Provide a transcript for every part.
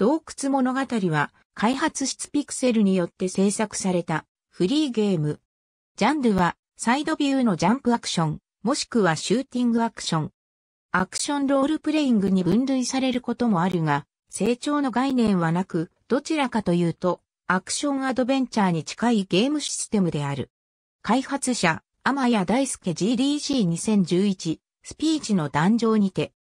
洞窟物語は開発室ピクセルによって制作されたフリーゲーム。ジャンルはサイドビューのジャンプアクション、もしくはシューティングアクション。アクションロールプレイングに分類されることもあるが、成長の概念はなく、どちらかというと、アクションアドベンチャーに近いゲームシステムである。開発者、天谷大輔 GDC2011 スピーチの壇上にて、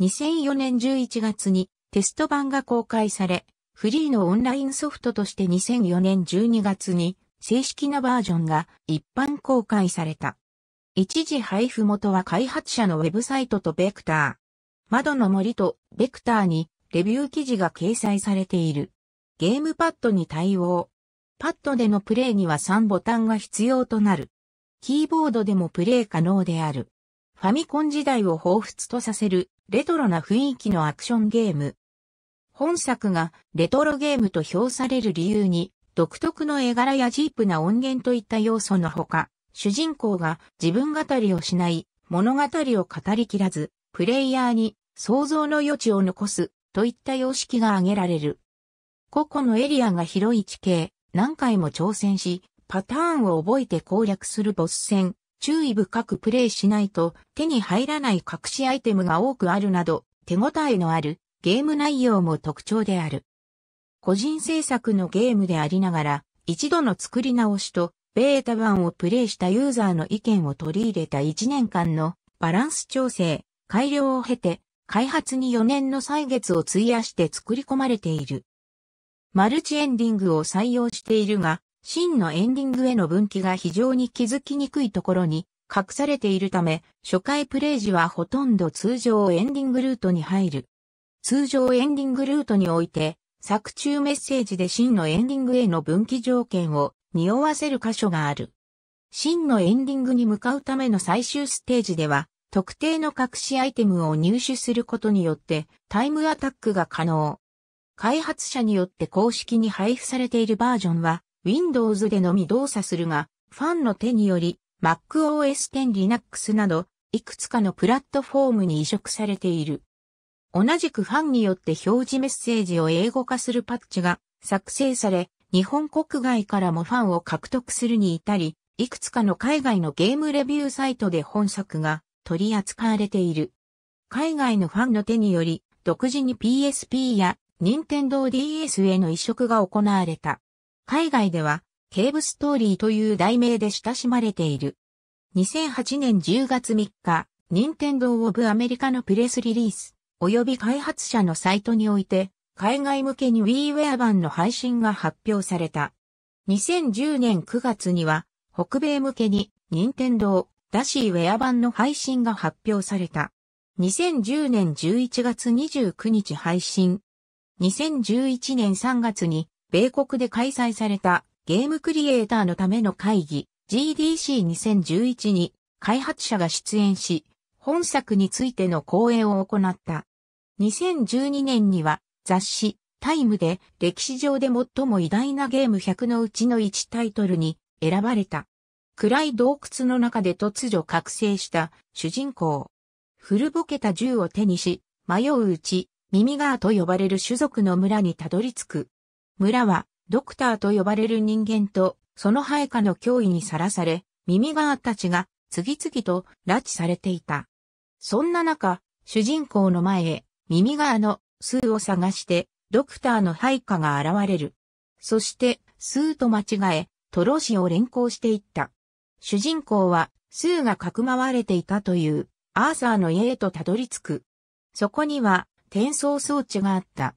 2004年11月にテスト版が公開され、フリーのオンラインソフトとして2004年12月に正式なバージョンが一般公開された。一時配布元は開発者のウェブサイトとベクター。窓の森とベクターにレビュー記事が掲載されている。ゲームパッドに対応。パッドでのプレイには3ボタンが必要となる。キーボードでもプレイ可能である。ファミコン時代を彷彿とさせるレトロな雰囲気のアクションゲーム。本作がレトロゲームと評される理由に、独特の絵柄やジープな音源といった要素のほか、主人公が自分語りをしない物語を語りきらず、プレイヤーに想像の余地を残すといった様式が挙げられる。個々のエリアが広い地形、何回も挑戦し、パターンを覚えて攻略するボス戦、注意深くプレイしないと手に入らない隠しアイテムが多くあるなど、手応えのあるゲーム内容も特徴である。個人制作のゲームでありながら、一度の作り直しと、ベータ版をプレイしたユーザーの意見を取り入れた1年間のバランス調整、改良を経て、開発に4年の歳月を費やして作り込まれている。マルチエンディングを採用しているが、真のエンディングへの分岐が非常に気づきにくいところに隠されているため、初回プレイ時はほとんど通常エンディングルートに入る。通常エンディングルートにおいて、作中メッセージで真のエンディングへの分岐条件を匂わせる箇所がある。真のエンディングに向かうための最終ステージでは、特定の隠しアイテムを入手することによってタイムアタックが可能。開発者によって公式に配布されているバージョンは Windows でのみ動作するが、ファンの手により MacOS 10 Linux などいくつかのプラットフォームに移植されている。同じくファンによって表示メッセージを英語化するパッチが作成され、日本国外からもファンを獲得するに至り、いくつかの海外のゲームレビューサイトで本作が取り扱われている。海外のファンの手により、独自に PSP や Nintendo DS への移植が行われた。海外では、ケーブストーリーという題名で親しまれている。2008年10月3日、任天堂オブアメリカのプレスリリース。及び開発者のサイトにおいて、海外向けに WiiWare 版の配信が発表された。2010年9月には、北米向けに、任天堂、ダシーウェア版の配信が発表された。2010年11月29日配信。2011年3月に、米国で開催されたゲームクリエイターのための会議 GDC2011 に開発者が出演し、本作についての講演を行った。2012年には雑誌タイムで歴史上で最も偉大なゲーム100のうちの1タイトルに選ばれた。暗い洞窟の中で突如覚醒した主人公。古ぼけた銃を手にし、迷ううち、耳川と呼ばれる種族の村にたどり着く。村は、ドクターと呼ばれる人間と、その配下の脅威にさらされ、耳川たちが次々と拉致されていた。そんな中、主人公の前へ耳側のスーを探して、ドクターの配下が現れる。そして、スーと間違え、トロシを連行していった。主人公は、スーがかくまわれていたという、アーサーの家へとたどり着く。そこには、転送装置があった。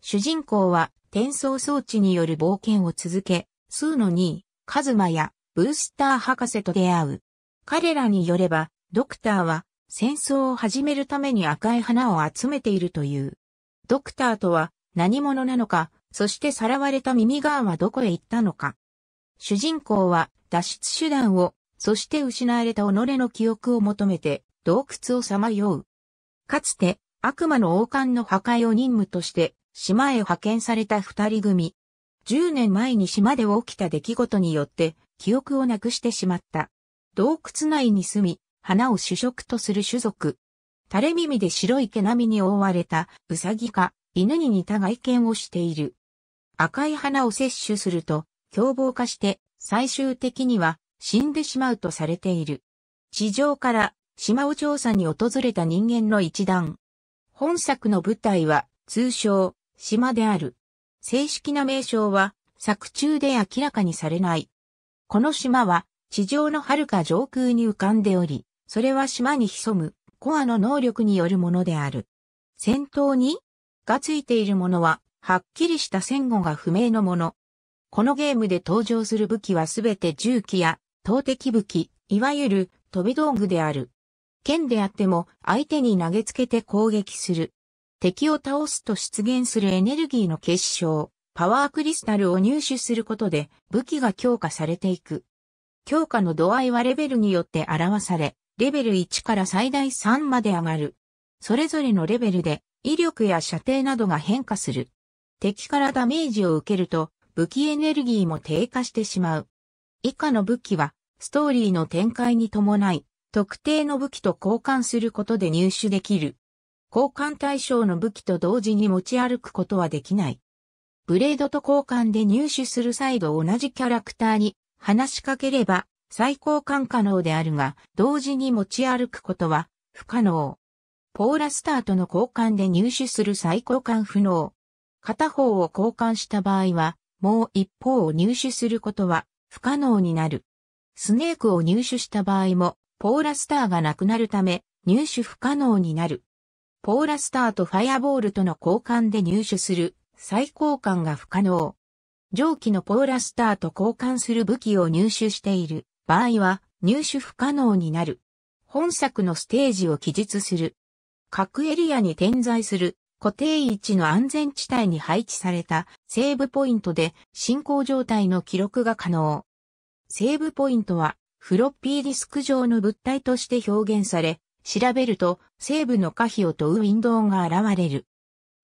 主人公は、転送装置による冒険を続け、スーの2位、カズマや、ブースター博士と出会う。彼らによれば、ドクターは、戦争を始めるために赤い花を集めているという。ドクターとは何者なのか、そしてさらわれた耳側はどこへ行ったのか。主人公は脱出手段を、そして失われた己の記憶を求めて洞窟をさまよう。かつて悪魔の王冠の破壊を任務として島へ派遣された二人組。十年前に島で起きた出来事によって記憶をなくしてしまった。洞窟内に住み、花を主食とする種族。垂れ耳で白い毛並みに覆われたウサギか犬に似た外見をしている。赤い花を摂取すると凶暴化して最終的には死んでしまうとされている。地上から島を調査に訪れた人間の一団。本作の舞台は通称島である。正式な名称は作中で明らかにされない。この島は地上の遥か上空に浮かんでおり、それは島に潜むコアの能力によるものである。戦闘にがついているものは、はっきりした戦後が不明のもの。このゲームで登場する武器はすべて銃器や投擲武器、いわゆる飛び道具である。剣であっても相手に投げつけて攻撃する。敵を倒すと出現するエネルギーの結晶、パワークリスタルを入手することで武器が強化されていく。強化の度合いはレベルによって表され、レベル1から最大3まで上がる。それぞれのレベルで、威力や射程などが変化する。敵からダメージを受けると、武器エネルギーも低下してしまう。以下の武器は、ストーリーの展開に伴い、特定の武器と交換することで入手できる。交換対象の武器と同時に持ち歩くことはできない。ブレードと交換で入手する際と同じキャラクターに話しかければ最高感可能であるが、同時に持ち歩くことは不可能。ポーラスターとの交換で入手する最高感不能。片方を交換した場合は、もう一方を入手することは不可能になる。スネークを入手した場合も、ポーラスターがなくなるため、入手不可能になる。ポーラスターとファイアボールとの交換で入手する最高換が不可能。上記のポーラスターと交換する武器を入手している場合は入手不可能になる。本作のステージを記述する。各エリアに点在する固定位置の安全地帯に配置されたセーブポイントで進行状態の記録が可能。セーブポイントはフロッピーディスク上の物体として表現され、調べるとセーブの可否を問うウィンドウが現れる。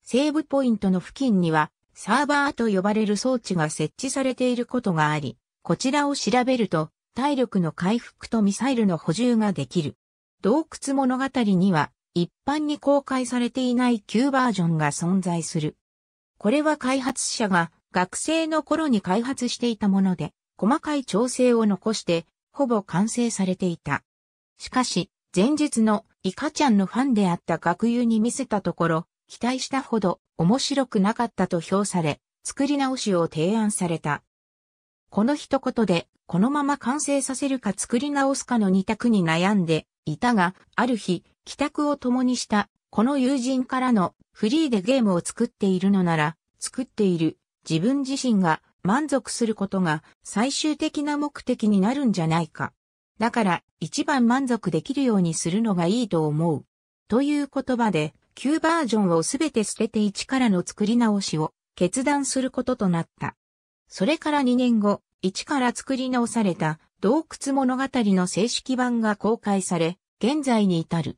セーブポイントの付近にはサーバーと呼ばれる装置が設置されていることがあり、こちらを調べると体力の回復とミサイルの補充ができる。洞窟物語には、一般に公開されていない旧バージョンが存在する。これは開発者が学生の頃に開発していたもので、細かい調整を残して、ほぼ完成されていた。しかし、前日のイカちゃんのファンであった学友に見せたところ、期待したほど面白くなかったと評され、作り直しを提案された。この一言でこのまま完成させるか作り直すかの二択に悩んでいたが、ある日、帰宅を共にした、この友人からのフリーでゲームを作っているのなら、作っている自分自身が満足することが最終的な目的になるんじゃないか。だから一番満足できるようにするのがいいと思う。という言葉で旧バージョンをすべて捨てて一からの作り直しを決断することとなった。それから2年後、一から作り直された洞窟物語の正式版が公開され、現在に至る。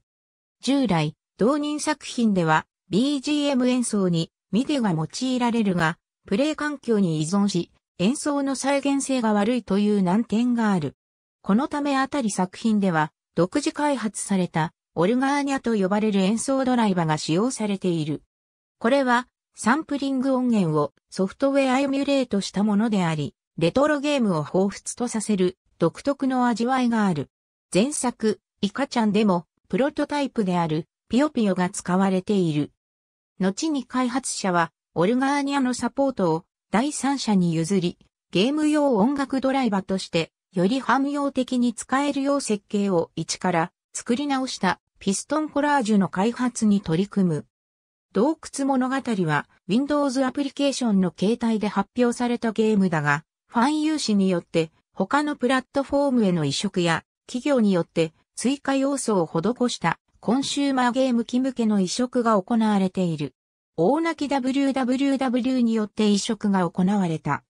従来、同人作品では BGM 演奏にミディが用いられるが、プレイ環境に依存し、演奏の再現性が悪いという難点がある。このためあたり作品では、独自開発されたオルガーニャと呼ばれる演奏ドライバが使用されている。これは、サンプリング音源をソフトウェアエミュレートしたものであり、レトロゲームを彷彿とさせる独特の味わいがある。前作、イカちゃんでも、プロトタイプである、ピヨピヨが使われている。後に開発者は、オルガーニャのサポートを第三者に譲り、ゲーム用音楽ドライバーとして、より汎用的に使えるよう設計を一から作り直したピストンコラージュの開発に取り組む。洞窟物語は Windows アプリケーションの形態で発表されたゲームだが、ファン有志によって他のプラットフォームへの移植や企業によって追加要素を施したコンシューマーゲーム機向けの移植が行われている。大泣き WWW によって移植が行われた。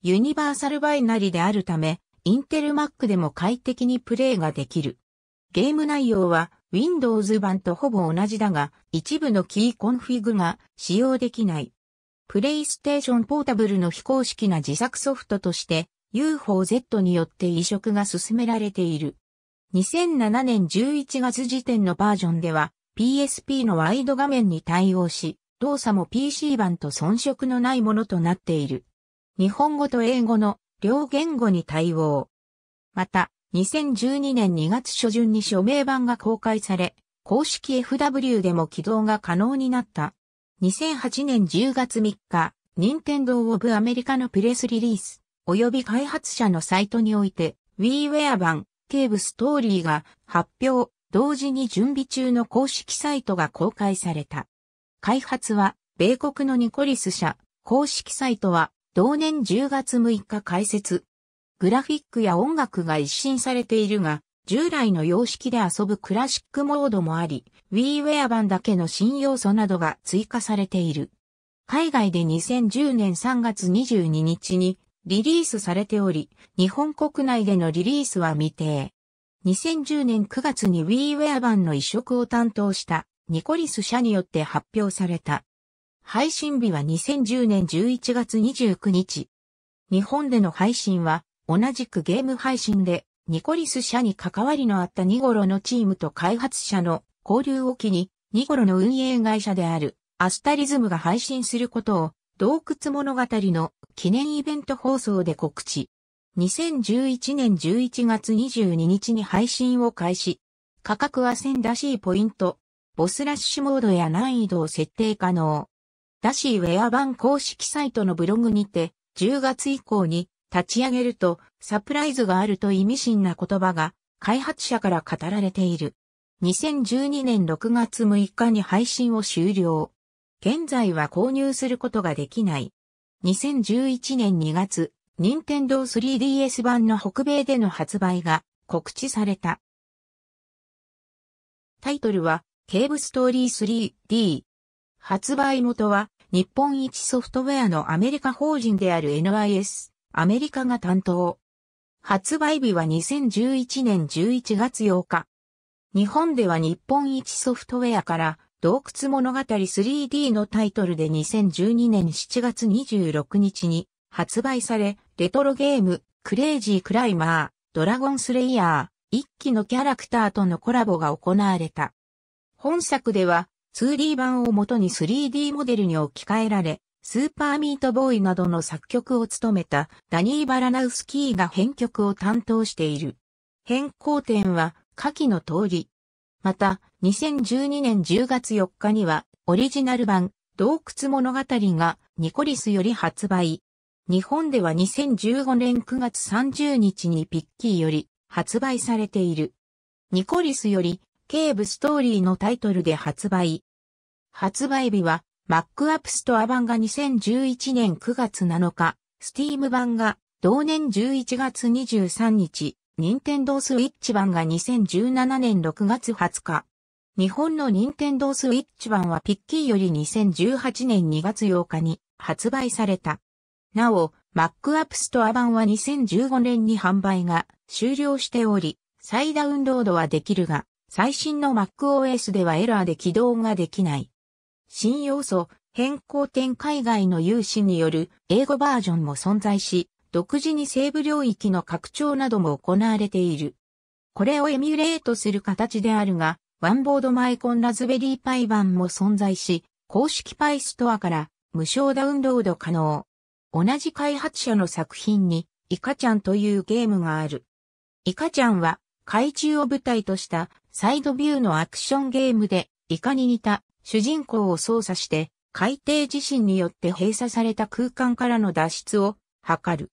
ユニバーサルバイナリであるため、インテル Mac でも快適にプレイができる。ゲーム内容は Windows 版とほぼ同じだが、一部のキーコンフィグが使用できない。プレイステーションポータブルの非公式な自作ソフトとして UFOZ によって移植が進められている。2007年11月時点のバージョンでは PSP のワイド画面に対応し、動作も PC 版と遜色のないものとなっている。日本語と英語の両言語に対応。また、2012年2月初旬に署名版が公開され、公式 FW でも起動が可能になった。2008年10月3日、任天堂オブアメリカのプレスリリース、及び開発者のサイトにおいて、WiiWare 版、ケーブストーリーが発表、同時に準備中の公式サイトが公開された。開発は、米国のニコリス社、公式サイトは、同年10月6日開設。グラフィックや音楽が一新されているが、従来の様式で遊ぶクラシックモードもあり、WiiWare 版だけの新要素などが追加されている。海外で2010年3月22日にリリースされており、日本国内でのリリースは未定。2010年9月に WiiWare 版の移植を担当したニコリス社によって発表された。配信日は2010年11月29日。日本での配信は同じくゲーム配信でニコリス社に関わりのあったニゴロのチームと開発者の交流を機に、ニゴロの運営会社であるアスタリズムが配信することを洞窟物語の記念イベント放送で告知。2011年11月22日に配信を開始。価格は1000らしいポイント。ボスラッシュモードや難易度を設定可能。ダシーウェア版公式サイトのブログにて、10月以降に立ち上げるとサプライズがあると意味深な言葉が開発者から語られている。2012年6月6日に配信を終了。現在は購入することができない。2011年2月、任天堂 3DS 版の北米での発売が告知された。タイトルは、ケーブストーリー 3D。発売元は、日本一ソフトウェアのアメリカ法人である NIS。アメリカが担当。発売日は2011年11月8日。日本では日本一ソフトウェアから洞窟物語 3D のタイトルで2012年7月26日に発売され、レトロゲーム、クレイジークライマー、ドラゴンスレイヤー、一機のキャラクターとのコラボが行われた。本作では 2D 版を元に 3D モデルに置き換えられ、スーパーミートボーイなどの作曲を務めたダニー・バラナウスキーが編曲を担当している。変更点は下記の通り。また、2012年10月4日には、オリジナル版、洞窟物語がニコリスより発売。日本では2015年9月30日にピッキーより発売されている。ニコリスより、ケーブストーリーのタイトルで発売。発売日はマックアップストア版が2011年9月7日、スティーム版が同年11月23日、任天堂スイッチ版が2017年6月20日。日本の任天堂スイッチ版はピッキーより2018年2月8日に発売された。なお、マックアップストア版は2015年に販売が終了しており、再ダウンロードはできるが、最新の MacOS ではエラーで起動ができない。新要素、変更点海外の有志による英語バージョンも存在し、独自に西部領域の拡張なども行われている。これをエミュレートする形であるが、ワンボードマイコンラズベリーパイ版も存在し、公式パイストアから無償ダウンロード可能。同じ開発者の作品に、イカちゃんというゲームがある。イカちゃんは、海中を舞台としたサイドビューのアクションゲームで、イカに似た主人公を操作して、海底地震によって閉鎖された空間からの脱出を図る。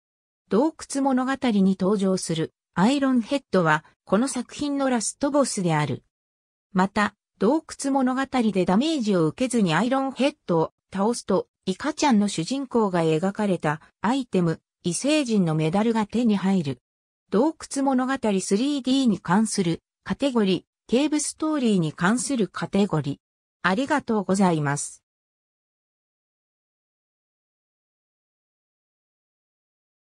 洞窟物語に登場するアイロンヘッドはこの作品のラストボスである。また、洞窟物語でダメージを受けずにアイロンヘッドを倒すと、イカちゃんの主人公が描かれたアイテム、異星人のメダルが手に入る。洞窟物語 3D に関するカテゴリー、ケーブストーリーに関するカテゴリー。ありがとうございます。